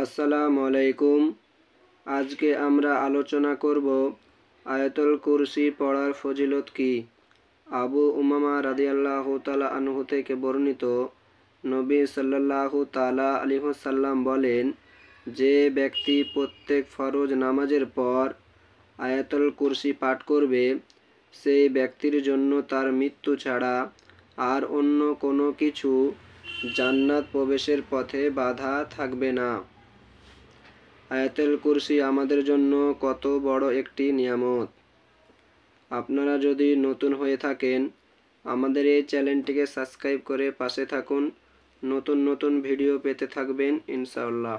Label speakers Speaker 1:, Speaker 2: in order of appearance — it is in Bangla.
Speaker 1: আসসালামু আলাইকুম আজকে আমরা আলোচনা করব আয়াতুল কুরসি পড়ার ফজিলত কি আবু উমামা রাদিয়াল্লাহ তালা আনহু থেকে বর্ণিত নবী সাল্লাহ তালা আলিহসাল্লাম বলেন যে ব্যক্তি প্রত্যেক ফরজ নামাজের পর আয়াতুল কুরসি পাঠ করবে সেই ব্যক্তির জন্য তার মৃত্যু ছাড়া আর অন্য কোনো কিছু জান্নাত প্রবেশের পথে বাধা থাকবে না আয়াতুল কুরসি আমাদের জন্য কত বড় একটি নিয়ামত আপনারা যদি নতুন হয়ে থাকেন আমাদের এই চ্যানেলটিকে সাবস্ক্রাইব করে পাশে থাকুন নতুন নতুন ভিডিও পেতে থাকবেন ইনশাআল্লাহ